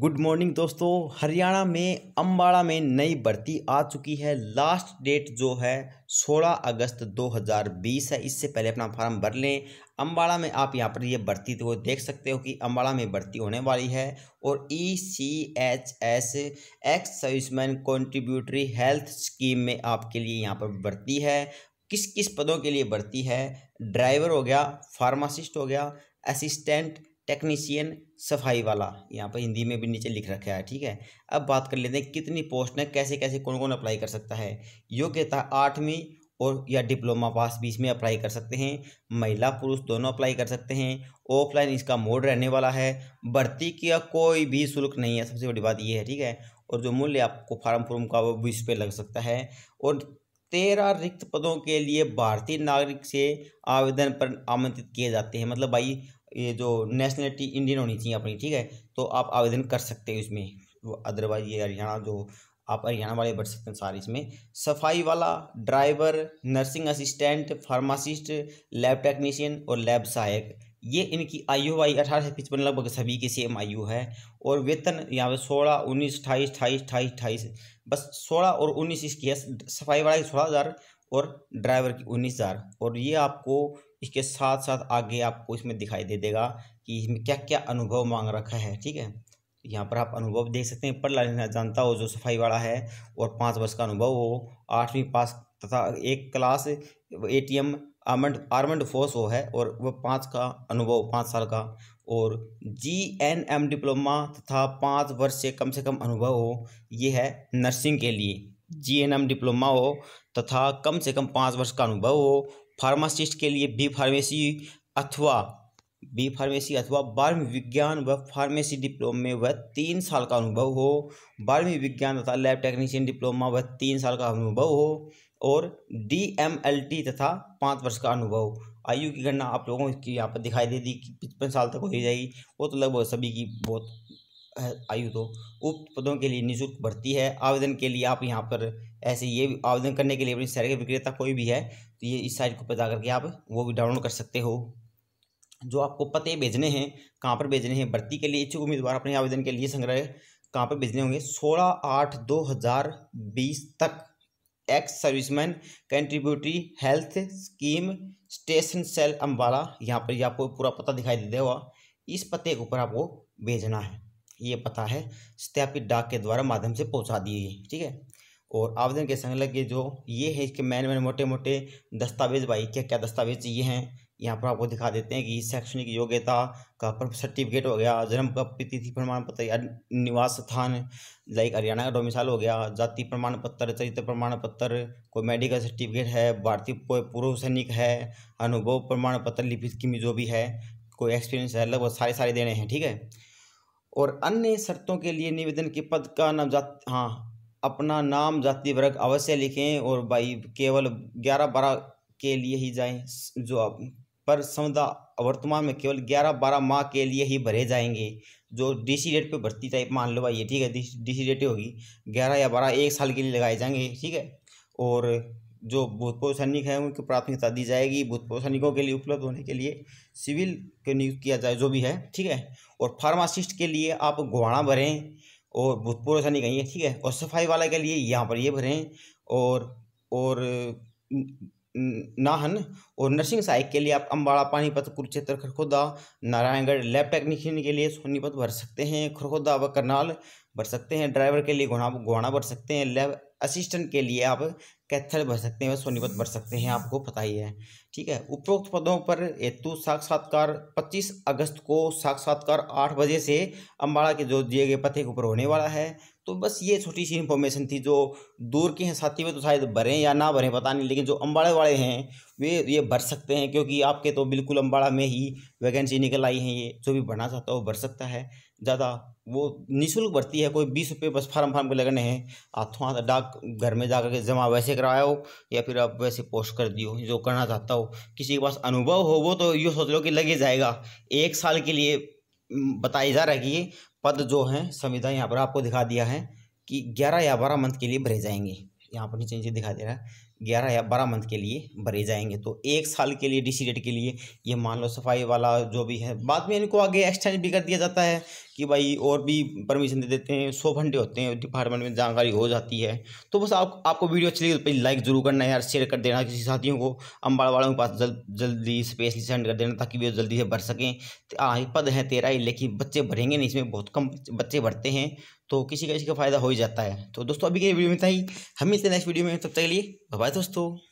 good morning दोस्तों हरियाणा में अम्बाड़ा में नई भर्ती आ चुकी है लास्ट डेट जो है 16 अगस्त 2020 है इससे पहले अपना फॉर्म भर लें अम्बाड़ा में आप यहाँ पर ये भर्ती तो देख सकते हो कि अम्बाड़ा में भर्ती होने वाली है और E C H S ex serviceman contributory health scheme में आपके लिए यहाँ पर भर्ती है किस किस पदों के लिए भर्ती है ड्राइवर हो गया फार्मासिस्ट हो गया असिस्टेंट टेक्नीशियन सफाई वाला यहाँ पर हिंदी में भी नीचे लिख रखा है ठीक है अब बात कर लेते हैं कितनी पोस्ट है कैसे कैसे कौन कौन अप्लाई कर सकता है योग्यता आठवीं और या डिप्लोमा पास बीच में अप्लाई कर सकते हैं महिला पुरुष दोनों अप्लाई कर सकते हैं ऑफलाइन इसका मोड रहने वाला है भर्ती का कोई भी शुल्क नहीं है सबसे बड़ी बात ये है ठीक है और जो मूल्य आपको फार्म फॉर्म का वो बीस पे लग सकता है और तेरह रिक्त पदों के लिए भारतीय नागरिक से आवेदन पर आमंत्रित किए जाते हैं मतलब भाई ये जो नेशनलिटी इंडियन होनी चाहिए अपनी ठीक है तो आप आवेदन कर सकते हैं इसमें अदरवाइज ये हरियाणा जो आप हरियाणा वाले बढ़ सकते हैं सारे इसमें सफाई वाला driver nursing assistant pharmacist lab technician और लैब सहायक ये इनकी आयु वाई अठारह से पिचपन लगभग सभी की सेम आयु है और वेतन यहाँ पे सोलह उन्नीस अठाईस अठाईस अठाईस अठाईस बस सोलह और उन्नीस इसकी है सफाई वाला की सोलह हज़ार और ड्राइवर की उन्नीस हज़ार और ये आपको इसके साथ साथ आगे आपको इसमें दिखाई दे देगा कि इसमें क्या क्या अनुभव मांग रखा है ठीक है यहाँ पर आप अनुभव देख सकते हैं पढ़ लिखना जानता हो जो सफाई वाला है और पाँच वर्ष का अनुभव हो आठवीं पास तथा एक class A T M armed armed force हो है और वह पाँच का अनुभव पाँच साल का और जी एन एम डिप्लोमा तथा पाँच वर्ष से कम से कम अनुभव हो ये है नर्सिंग के लिए जी एन एम डिप्लोमा हो तथा कम से कम पाँच वर्ष का अनुभव हो फार्मासिस्ट के लिए बी फार्मेसी अथवा बी फार्मेसी अथवा बारहवीं विज्ञान व फार्मेसी डिप्लोमे व तीन साल का अनुभव हो बारहवीं विज्ञान तथा लैब टेक्नीशियन डिप्लोमा व तीन साल का अनुभव हो और डी एम एल टी तथा पाँच वर्ष का अनुभव आयु की गणना आप लोगों की यहाँ पर दिखाई दे दी कि पचपन साल तक हो जाएगी वो तो लगभग सभी की बहुत आयु तो उप पदों के लिए निःशुल्क भर्ती है आवेदन के लिए आप यहाँ पर ऐसे ये आवेदन करने के लिए अपनी साइट के विक्रेता कोई भी है तो ये इस साइट को पता करके आप वो भी डाउनलोड कर सकते हो जो आपको पते भेजने हैं कहाँ पर भेजने हैं भर्ती के लिए इच्छुक उम्मीदवार अपने आवेदन के लिए संग्रह कहाँ पर भेजने होंगे सोलह आठ दो हज़ार बीस तक ex serviceman contributory health scheme station cell Ambala यहाँ पर आपको पूरा पता दिखाई दे देगा इस पते के ऊपर आपको भेजना है ये पता है सत्यापित डाक के द्वारा माध्यम से पहुँचा दिए ठीक है और आवेदन के संलग्न जो ये है इसके मैन मैन मोटे मोटे दस्तावेज भाई क्या क्या दस्तावेज ये हैं यहाँ पर आपको दिखा देते हैं कि शैक्षणिक योग्यता का सर्टिफिकेट हो गया जन्म का तिथि प्रमाण पत्र या निवास स्थान लाइक हरियाणा का डोमिसाइल हो गया जाति प्रमाण पत्र चरित्र प्रमाण पत्र कोई मेडिकल सर्टिफिकेट है भारतीय कोई पूर्व सैनिक है अनुभव प्रमाण पत्र लिपिक की जो भी है कोई एक्सपीरियंस है लगभग सारे सारे देने हैं ठीक है और अन्य शर्तों के लिए निवेदन के पद का नवजात हाँ अपना नाम जाति वर्ग अवश्य लिखें और भाई केवल ग्यारह बारह के लिए ही जाएं जो आप पर समुदा वर्तमान में केवल ग्यारह बारह माह के लिए ही भरे जाएंगे जो डीसी डेट पे भर्ती टाइप मान लो भाई ये ठीक है डीसी डेट होगी ग्यारह या बारह एक साल के लिए लगाए जाएंगे ठीक है और जो भूतपूर्व सैनिक हैं उनकी प्राथमिकता दी जाएगी भूतपूर्व सैनिकों के लिए उपलब्ध होने के लिए सिविल को नियुक्त किया जाए जो भी है ठीक है और फार्मासिस्ट के लिए आप गुहाड़ा भरें और भूतपूर्व ऐसा नहीं कहेंगे ठीक है और सफाई वाला के लिए यहाँ पर ये भरें और और नाहन और नर्सिंग सहायक के लिए आप अम्बाड़ा पानीपत कुरुक्षेत्र खरखोदा नारायणगढ़ लैब टेक्नीशियन के लिए सोनीपत भर सकते हैं खरखोदा व करनाल भर सकते हैं ड्राइवर के लिए घोड़ा घोड़ा भर सकते हैं लैब असिस्टेंट के लिए आप कैथल भर सकते हैं सोनीपत भर सकते हैं आपको पता ही है ठीक है उपरोक्त पदों पर हेतु साक्षात्कार 25 अगस्त को साक्षात्कार 8 बजे से अम्बाड़ा के जो दिए गए पते के ऊपर होने वाला है तो बस ये छोटी सी इन्फॉर्मेशन थी जो दूर के हैं साथी में तो शायद भरें या ना भरें पता नहीं लेकिन जो अम्बाड़े वाले हैं वे ये भर सकते हैं क्योंकि आपके तो बिल्कुल अम्बाड़ा में ही वैकेंसी निकल आई है ये जो भी भरना चाहता हो भर सकता है ज़्यादा वो निःशुल्क भरती है कोई बीस रुपये बस फार्म फार्म के लगने हैं हाथों हाथ डाक घर में जा के जमा वैसे कराया हो या फिर आप वैसे पोस्ट कर दियो जो करना चाहता हो किसी के पास अनुभव हो वो तो यूँ सोच लो कि लगे जाएगा एक साल के लिए बताया जा रहा है कि पद जो हैं संविधान यहाँ पर आपको दिखा दिया है कि ग्यारह या बारह मंथ के लिए भरे जाएंगे यहाँ पर नीचे नीचे दिखा दे रहा है ग्यारह या बारह मंथ के लिए भरे जाएंगे तो एक साल के लिए डी के लिए ये मान लो सफाई वाला जो भी है बाद में इनको आगे एक्सटेंड भी कर दिया जाता है कि भाई और भी परमिशन दे देते हैं सौ घंटे होते हैं डिपार्टमेंट में जानकारी हो जाती है तो बस आप आपको वीडियो अच्छी लगी तो प्लीज़ लाइक जरूर करना यार शेयर कर देना किसी साथियों को अम्बाड़ वालों के पास जल्द जल्दी स्पेस सेंड कर देना ताकि वे जल्दी से भर सकें तो हाँ पद है तेरा ही लेकिन बच्चे भरेंगे नहीं इसमें बहुत कम बच्चे भरते हैं तो किसी का किसी का फ़ायदा हो ही जाता है तो दोस्तों अभी के वीडियो में था ही हम मिलते हैं नेक्स्ट वीडियो में तब तक के लिए बाय दोस्तों